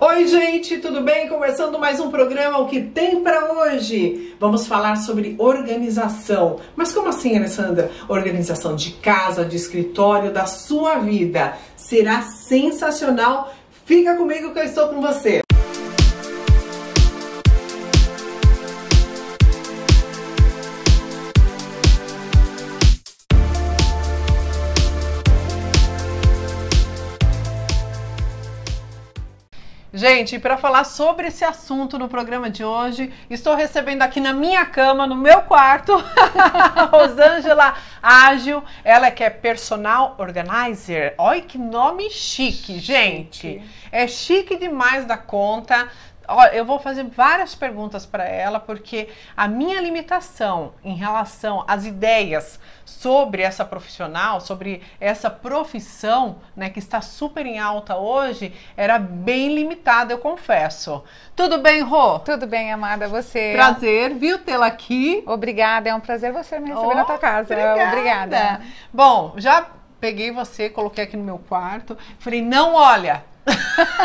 Oi, gente, tudo bem? Começando mais um programa O que tem para hoje. Vamos falar sobre organização. Mas como assim, Alessandra? Organização de casa, de escritório, da sua vida. Será sensacional. Fica comigo que eu estou com você. Gente, para falar sobre esse assunto no programa de hoje, estou recebendo aqui na minha cama, no meu quarto, Rosângela Ágil. Ela é que é personal organizer. Olha que nome chique, gente. É chique demais da conta Olha, eu vou fazer várias perguntas para ela, porque a minha limitação em relação às ideias sobre essa profissional, sobre essa profissão, né, que está super em alta hoje, era bem limitada, eu confesso. Tudo bem, Rô? Tudo bem, amada, você? Prazer, viu, tê-la aqui. Obrigada, é um prazer você me receber oh, na tua casa. Obrigada. obrigada. Bom, já peguei você, coloquei aqui no meu quarto, falei, não olha.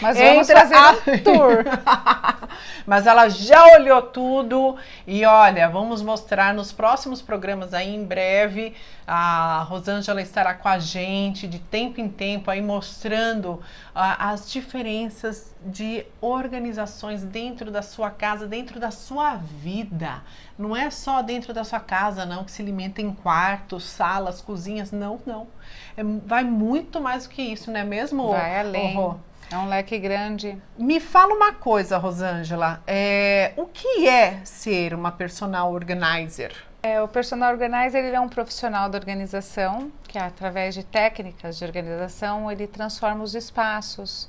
Mas vamos Entra fazer a tour. Mas ela já olhou tudo e olha, vamos mostrar nos próximos programas aí em breve. A Rosângela estará com a gente de tempo em tempo aí mostrando ah, as diferenças de organizações dentro da sua casa, dentro da sua vida. Não é só dentro da sua casa, não, que se alimenta em quartos, salas, cozinhas. Não, não. É, vai muito mais do que isso, não é mesmo? Vai além. Uhum. É um leque grande. Me fala uma coisa, Rosângela. É, o que é ser uma personal organizer? É, o personal organizer ele é um profissional da organização que, é através de técnicas de organização, ele transforma os espaços,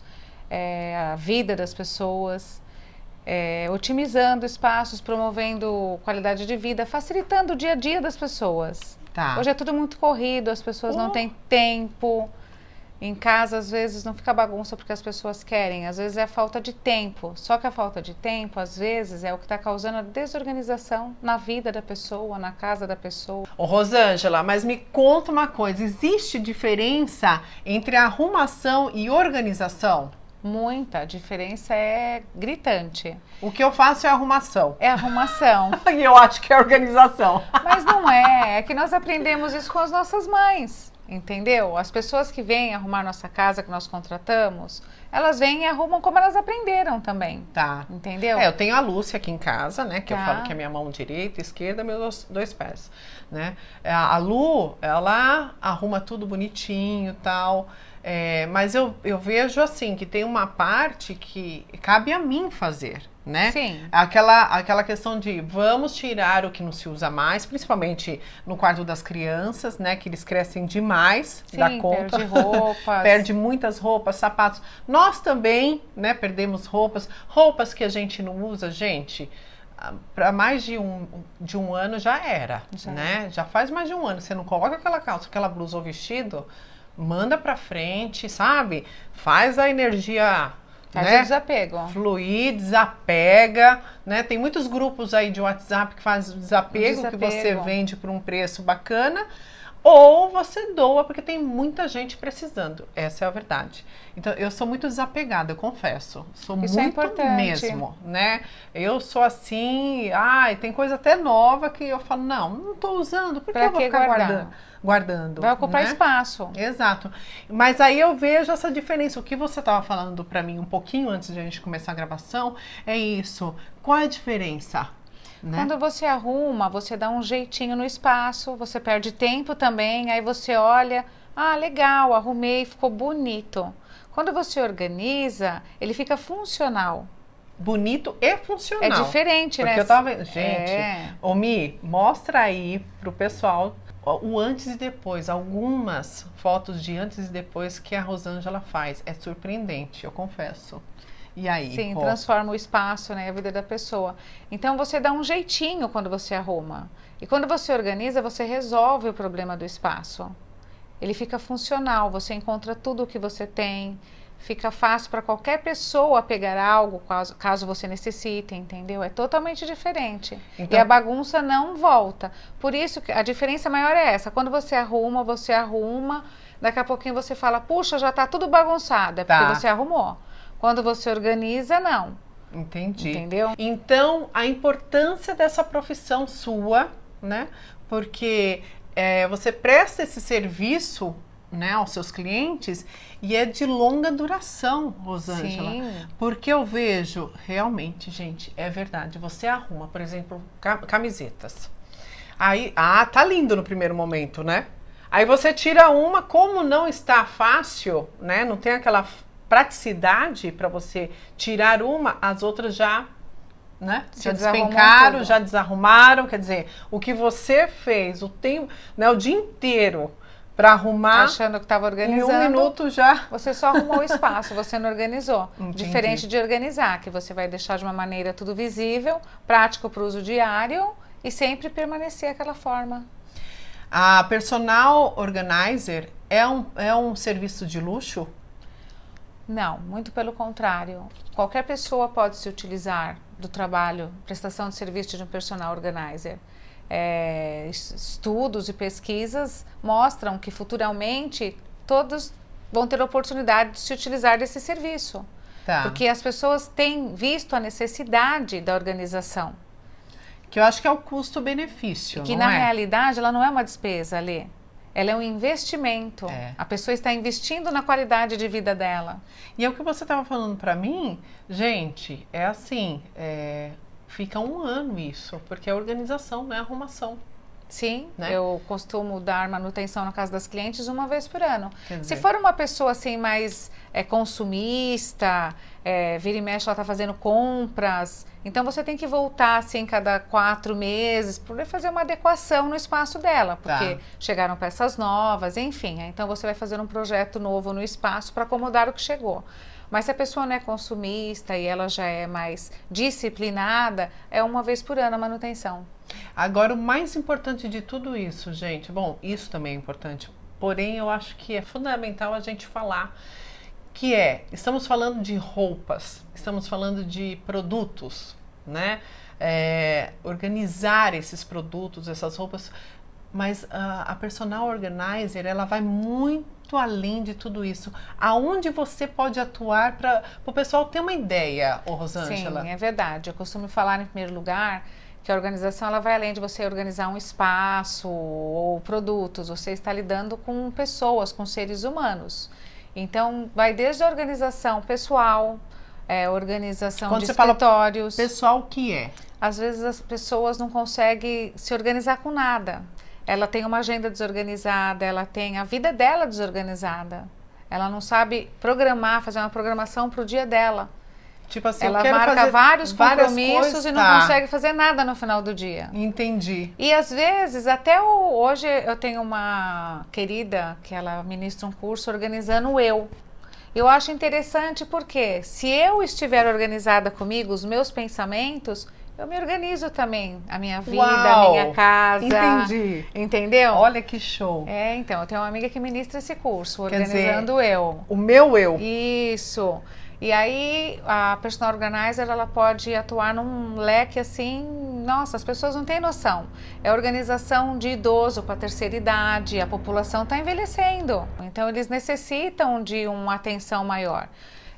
é, a vida das pessoas, é, otimizando espaços, promovendo qualidade de vida, facilitando o dia a dia das pessoas. Tá. Hoje é tudo muito corrido, as pessoas não oh. têm tempo em casa, às vezes, não fica bagunça porque as pessoas querem, às vezes é a falta de tempo. Só que a falta de tempo, às vezes, é o que está causando a desorganização na vida da pessoa, na casa da pessoa. Ô, Rosângela, mas me conta uma coisa: existe diferença entre arrumação e organização? Muita, a diferença é gritante. O que eu faço é arrumação. É arrumação. e eu acho que é organização. Mas não é, é que nós aprendemos isso com as nossas mães entendeu? As pessoas que vêm arrumar nossa casa que nós contratamos, elas vêm e arrumam como elas aprenderam também. Tá. Entendeu? É, eu tenho a Lúcia aqui em casa, né? Que tá. eu falo que é minha mão direita, esquerda, meus dois pés, né? É, a Lu, ela arruma tudo bonitinho, tal. É, mas eu, eu vejo assim que tem uma parte que cabe a mim fazer né? Sim. Aquela, aquela questão de vamos tirar o que não se usa mais, principalmente no quarto das crianças, né? Que eles crescem demais Sim, da conta. Perde roupas. perde muitas roupas, sapatos. Nós também, né? Perdemos roupas. Roupas que a gente não usa, gente ah, para mais de um, de um ano já era, já. né? Já faz mais de um ano. Você não coloca aquela calça, aquela blusa ou vestido, manda para frente, sabe? Faz a energia Faz né? o desapego. Fluir, desapega, né? Tem muitos grupos aí de WhatsApp que faz desapego, desapego. que você vende por um preço bacana ou você doa porque tem muita gente precisando. Essa é a verdade. Então eu sou muito desapegada, eu confesso. Sou Isso é muito é mesmo, né? Eu sou assim, ai, tem coisa até nova que eu falo, não, não estou usando, por que eu vou que ficar guardar? guardando? Vai ocupar né? espaço. Exato. Mas aí eu vejo essa diferença. O que você estava falando para mim um pouquinho antes de a gente começar a gravação é isso. Qual é a diferença? Né? Quando você arruma, você dá um jeitinho no espaço, você perde tempo também, aí você olha, ah, legal, arrumei, ficou bonito. Quando você organiza, ele fica funcional. Bonito e funcional. É diferente, Porque né? Porque eu tava. Gente, é. Omi, mostra aí pro pessoal o antes e depois, algumas fotos de antes e depois que a Rosângela faz. É surpreendente, eu confesso. E aí? Sim, transforma o espaço, né, a vida da pessoa. Então você dá um jeitinho quando você arruma. E quando você organiza, você resolve o problema do espaço. Ele fica funcional, você encontra tudo o que você tem, fica fácil para qualquer pessoa pegar algo caso, caso, você necessite, entendeu? É totalmente diferente. Então, e a bagunça não volta. Por isso que a diferença maior é essa. Quando você arruma, você arruma, daqui a pouquinho você fala: "Puxa, já está tudo bagunçado", é porque tá. você arrumou. Quando você organiza, não. Entendi. Entendeu? Então, a importância dessa profissão sua, né? Porque é, você presta esse serviço né, aos seus clientes e é de longa duração, Rosângela. Sim. Porque eu vejo, realmente, gente, é verdade. Você arruma, por exemplo, camisetas. Aí, ah, tá lindo no primeiro momento, né? Aí você tira uma, como não está fácil, né? Não tem aquela praticidade para você tirar uma, as outras já né? Já despencaram, já desarrumaram, quer dizer, o que você fez o tempo, né, o dia inteiro para arrumar, achando que estava organizando, em um minuto já, você só arrumou o espaço, você não organizou. Entendi. Diferente de organizar, que você vai deixar de uma maneira tudo visível, prático para o uso diário e sempre permanecer aquela forma. A personal organizer é um, é um serviço de luxo? Não, muito pelo contrário. Qualquer pessoa pode se utilizar do trabalho, prestação de serviço de um personal organizer. É, estudos e pesquisas mostram que futuramente todos vão ter a oportunidade de se utilizar desse serviço. Tá. Porque as pessoas têm visto a necessidade da organização. Que eu acho que é o custo-benefício. Que na é? realidade ela não é uma despesa ali. Ela é um investimento. É. A pessoa está investindo na qualidade de vida dela. E é o que você estava falando para mim, gente, é assim, é, fica um ano isso, porque é organização, não é arrumação. Sim, né? eu costumo dar manutenção na casa das clientes uma vez por ano. Se for uma pessoa assim mais é, consumista, é, vira e mexe ela está fazendo compras, então você tem que voltar assim cada quatro meses para fazer uma adequação no espaço dela, tá. porque tá. chegaram peças novas, enfim. Né? Então você vai fazer um projeto novo no espaço para acomodar o que chegou. Mas se a pessoa não é consumista e ela já é mais disciplinada, é uma vez por ano a manutenção. Agora, o mais importante de tudo isso, gente, bom, isso também é importante, porém eu acho que é fundamental a gente falar que é, estamos falando de roupas, estamos falando de produtos, né? É, organizar esses produtos, essas roupas mas uh, a personal organizer ela vai muito além de tudo isso. Aonde você pode atuar para o pessoal ter uma ideia, Rosângela? Sim, é verdade. Eu costumo falar em primeiro lugar que a organização ela vai além de você organizar um espaço ou produtos. Você está lidando com pessoas, com seres humanos. Então, vai desde a organização pessoal, é, organização Quando de escritórios. pessoal, o que é? Às vezes as pessoas não conseguem se organizar com nada ela tem uma agenda desorganizada, ela tem a vida dela desorganizada. Ela não sabe programar, fazer uma programação para o dia dela. Tipo assim, ela marca vários compromissos coisas, e não consegue fazer nada no final do dia. Ah, entendi. E às vezes, até o, hoje eu tenho uma querida que ela ministra um curso organizando o eu. Eu acho interessante porque se eu estiver organizada comigo, os meus pensamentos, eu me organizo também. A minha vida, Uau, a minha casa. Entendi. Entendeu? Olha que show. É, então, eu tenho uma amiga que ministra esse curso, organizando dizer, eu. O meu eu. Isso. E aí a personal organizer ela pode atuar num leque assim, nossa, as pessoas não têm noção. É organização de idoso para terceira idade, a população está envelhecendo, então eles necessitam de uma atenção maior.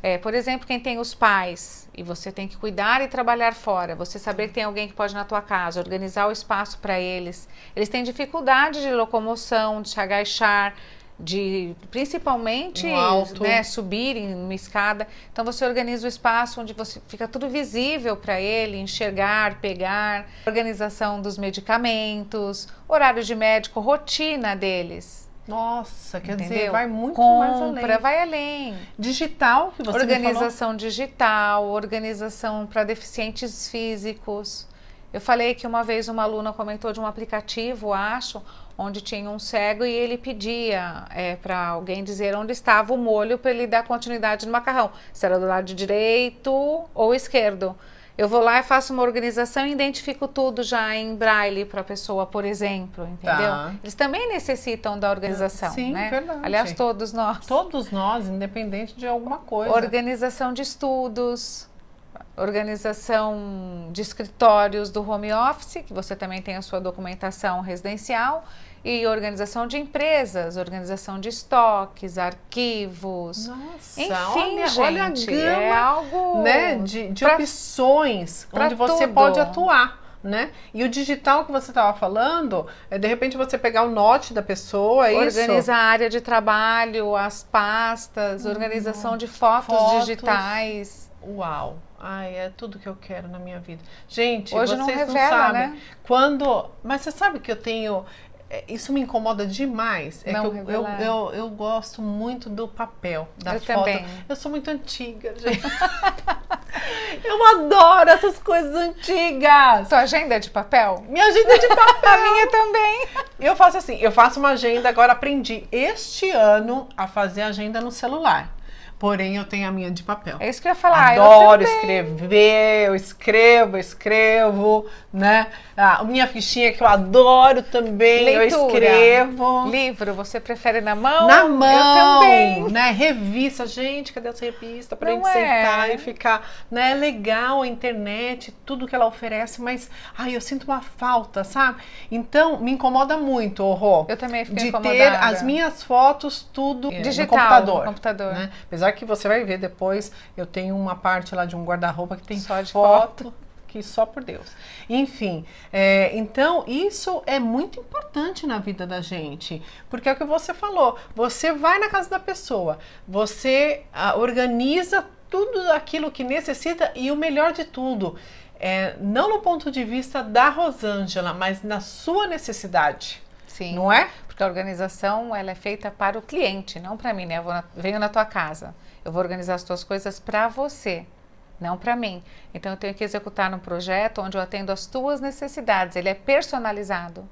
É, por exemplo, quem tem os pais e você tem que cuidar e trabalhar fora, você saber que tem alguém que pode ir na tua casa, organizar o espaço para eles. Eles têm dificuldade de locomoção, de se agachar, de principalmente um né, subir em uma escada. Então você organiza o espaço onde você fica tudo visível para ele, enxergar, pegar, organização dos medicamentos, horário de médico, rotina deles. Nossa, quer Entendeu? dizer, vai muito Compra, mais além. vai além. Digital, que você Organização digital, organização para deficientes físicos. Eu falei que uma vez uma aluna comentou de um aplicativo, acho, onde tinha um cego e ele pedia é, para alguém dizer onde estava o molho para ele dar continuidade no macarrão. Se era do lado direito ou esquerdo. Eu vou lá e faço uma organização e identifico tudo já em braille para a pessoa, por exemplo, entendeu? Tá. Eles também necessitam da organização, Sim, né? Verdade. Aliás, todos nós. Todos nós, independente de alguma coisa. Organização de estudos, organização de escritórios do home office, que você também tem a sua documentação residencial e organização de empresas, organização de estoques, arquivos. Nossa, enfim, olha, gente, olha a é gama, é algo né, de, de pra, opções pra onde tudo. você pode atuar. Né? E o digital que você estava falando, é de repente você pegar o note da pessoa, é Organiza isso? a área de trabalho, as pastas, uhum. organização de fotos, fotos. digitais. Uau! Ai, é tudo que eu quero na minha vida. Gente, Hoje vocês não, revela, não sabem. Né? Quando. Mas você sabe que eu tenho é, isso me incomoda demais. É eu, eu, eu, eu, gosto muito do papel, da eu foto. Também. Eu sou muito antiga, gente. eu adoro essas coisas antigas. Sua agenda é de papel? Minha agenda é de papel. a minha também. Eu faço assim, eu faço uma agenda, agora aprendi este ano a fazer agenda no celular. Porém, eu tenho a minha de papel. É isso que eu ia falar. Adoro eu escrever, eu escrevo, escrevo, né? A minha fichinha que eu adoro também, Leitura. eu escrevo. Livro, você prefere na mão? Na mão, eu também. né? Revista, gente, cadê essa revista pra Não gente é. sentar e ficar, né? É legal a internet, tudo que ela oferece, mas ai, eu sinto uma falta, sabe? Então, me incomoda muito, horror. Eu também fico de incomodada. De ter as minhas fotos tudo é, digital no computador, no computador. Né? Apesar Apesar que você vai ver depois, eu tenho uma parte lá de um guarda-roupa que tem só de foto. foto que só por Deus. Enfim, é, então isso é muito importante na vida da gente, porque é o que você falou. Você vai na casa da pessoa, você a, ah, organiza tudo aquilo que necessita e o melhor de tudo, é, não no ponto de vista da Rosângela, mas na sua necessidade. Sim. Não é? A organização ela é feita para o cliente, não para mim, né? Eu na, venho na tua casa, eu vou organizar as tuas coisas para você, não para mim. Então eu tenho que executar um projeto onde eu atendo às tuas necessidades. Ele é personalizado.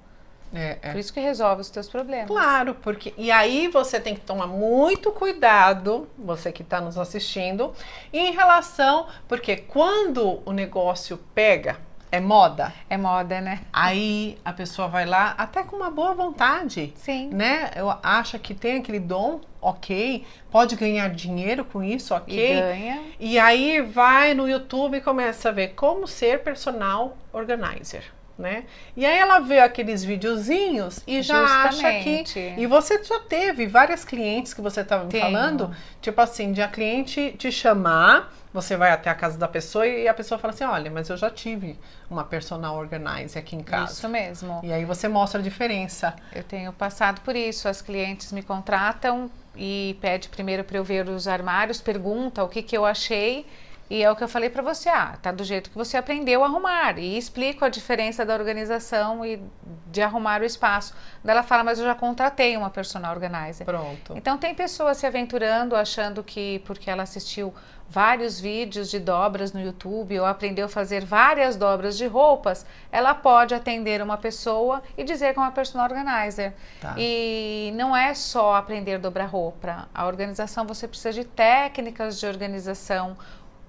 É, é. Por isso que resolve os teus problemas. Claro, porque e aí você tem que tomar muito cuidado, você que está nos assistindo, em relação porque quando o negócio pega é moda. É moda, né? Aí a pessoa vai lá até com uma boa vontade. Sim. Né? Eu acha que tem aquele dom, ok. Pode ganhar dinheiro com isso, ok. E ganha. E aí vai no YouTube e começa a ver como ser personal organizer né? E aí ela vê aqueles videozinhos e já acha que. E você já teve várias clientes que você estava me falando, tipo assim, de a cliente te chamar, você vai até a casa da pessoa e a pessoa fala assim: olha, mas eu já tive uma personal organizer aqui em casa. Isso mesmo. E aí você mostra a diferença. Eu tenho passado por isso, as clientes me contratam e pede primeiro para eu ver os armários, pergunta o que, que eu achei e é o que eu falei para você, ah, tá do jeito que você aprendeu a arrumar. E explico a diferença da organização e de arrumar o espaço. Daí ela fala, mas eu já contratei uma personal organizer. Pronto. Então tem pessoas se aventurando, achando que porque ela assistiu vários vídeos de dobras no YouTube ou aprendeu a fazer várias dobras de roupas, ela pode atender uma pessoa e dizer que é uma personal organizer. Tá. E não é só aprender a dobrar roupa. A organização, você precisa de técnicas de organização,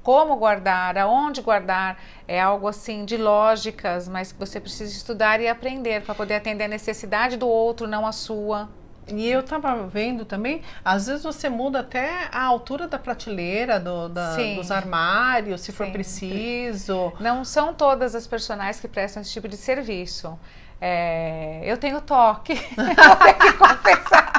como guardar, aonde guardar, é algo assim de lógicas, mas que você precisa estudar e aprender para poder atender a necessidade do outro, não a sua. E eu tava vendo também, às vezes você muda até a altura da prateleira, do, da, dos armários, se Sempre. for preciso. Não são todas as personagens que prestam esse tipo de serviço. É, eu tenho toque, vou ter que confessar.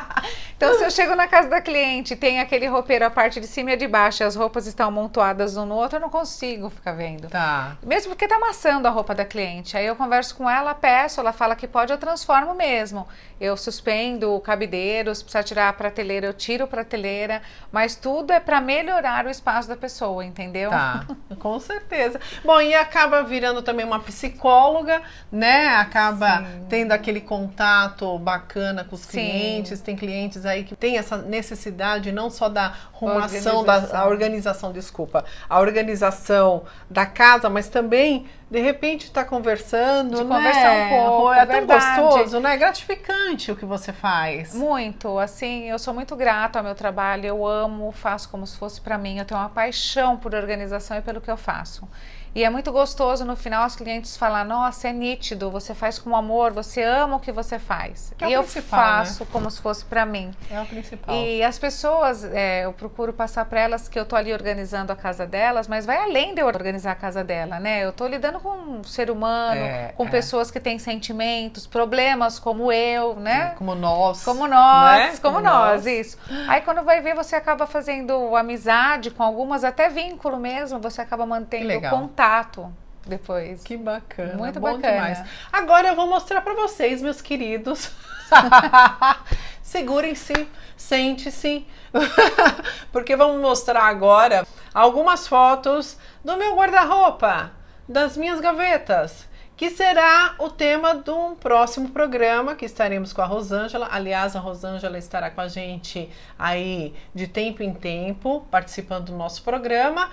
Então, se eu chego na casa da cliente tem aquele roupeiro, a parte de cima e a de baixo, as roupas estão amontoadas um no outro, eu não consigo ficar vendo. Tá. Mesmo porque tá amassando a roupa da cliente. Aí eu converso com ela, peço, ela fala que pode, eu transformo mesmo. Eu suspendo o cabideiro, se precisar tirar a prateleira, eu tiro a prateleira. Mas tudo é para melhorar o espaço da pessoa, entendeu? Tá, com certeza. Bom, e acaba virando também uma psicóloga, né? Acaba Sim. tendo aquele contato bacana com os clientes. Tem clientes aí aí né, que tem essa necessidade não só da arrumação, organização. da organização, desculpa, a organização da casa, mas também de repente está conversando, de né? conversar um é pouco, é, é tão gostoso, né? É gratificante o que você faz. Muito, assim, eu sou muito grata ao meu trabalho, eu amo, faço como se fosse para mim, eu tenho uma paixão por organização e pelo que eu faço. E é muito gostoso no final as clientes falar: "Nossa, é nítido, você faz com amor, você ama o que você faz". Que é eu né? faço né? como se fosse para mim. É o principal. E as pessoas, é, eu procuro passar para elas que eu tô ali organizando a casa delas, mas vai além de eu organizar a casa dela, né? Eu tô lidando com um ser humano, é, com é. pessoas que têm sentimentos, problemas como eu, né? Como nós. Como nós, né? como, como nós, nós, isso. Aí quando vai ver, você acaba fazendo amizade com algumas, até vínculo mesmo, você acaba mantendo contato contato depois. Que bacana. Muito bom bacana. demais. Agora eu vou mostrar para vocês, meus queridos. Segurem-se, sente-se, porque vamos mostrar agora algumas fotos do meu guarda-roupa, das minhas gavetas, que será o tema de um próximo programa que estaremos com a Rosângela. Aliás, a Rosângela estará com a gente aí de tempo em tempo, participando do nosso programa,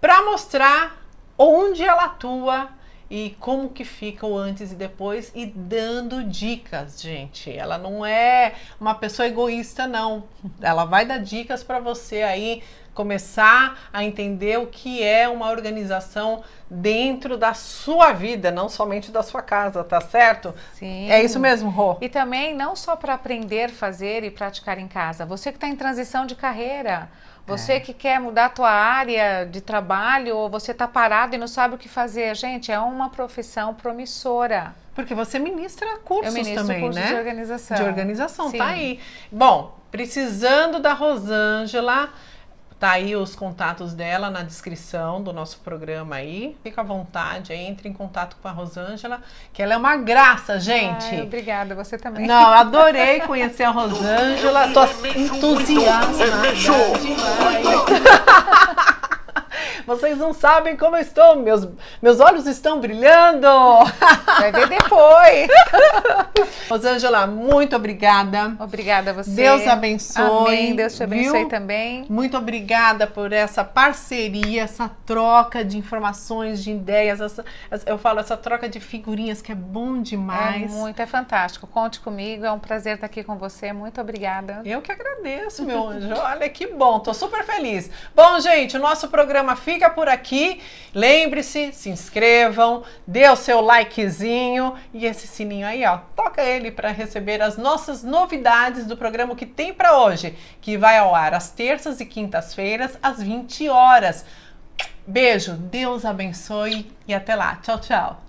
para mostrar onde ela atua e como que fica o antes e depois e dando dicas, gente. Ela não é uma pessoa egoísta não. Ela vai dar dicas para você aí começar a entender o que é uma organização dentro da sua vida, não somente da sua casa, tá certo? Sim. É isso mesmo, Rô. E também não só para aprender, fazer e praticar em casa. Você que está em transição de carreira, você é. que quer mudar a tua área de trabalho ou você está parado e não sabe o que fazer, gente, é uma profissão promissora. Porque você ministra cursos Eu ministro também, cursos né? De organização. De organização, tá Sim. tá aí. Bom, precisando da Rosângela Tá aí os contatos dela na descrição do nosso programa aí. Fica à vontade, entre em contato com a Rosângela, que ela é uma graça, gente. Ai, obrigada, você também. Não, adorei conhecer a Rosângela. Tô entusiasmada demais. Vocês não sabem como eu estou. Meus, meus olhos estão brilhando. Vai ver depois. Rosângela, muito obrigada. Obrigada a você. Deus abençoe. Amém. Deus te abençoe viu? também. Muito obrigada por essa parceria, essa troca de informações, de ideias. Essa, eu falo, essa troca de figurinhas que é bom demais. É muito, é fantástico. Conte comigo. É um prazer estar aqui com você. Muito obrigada. Eu que agradeço, meu anjo. Olha que bom. Tô super feliz. Bom, gente, o nosso programa fica fica por aqui. Lembre-se, se inscrevam, dê o seu likezinho e esse sininho aí, ó, toca ele para receber as nossas novidades do programa que tem para hoje, que vai ao ar às terças e quintas-feiras às 20 horas. Beijo, Deus abençoe e até lá. Tchau, tchau.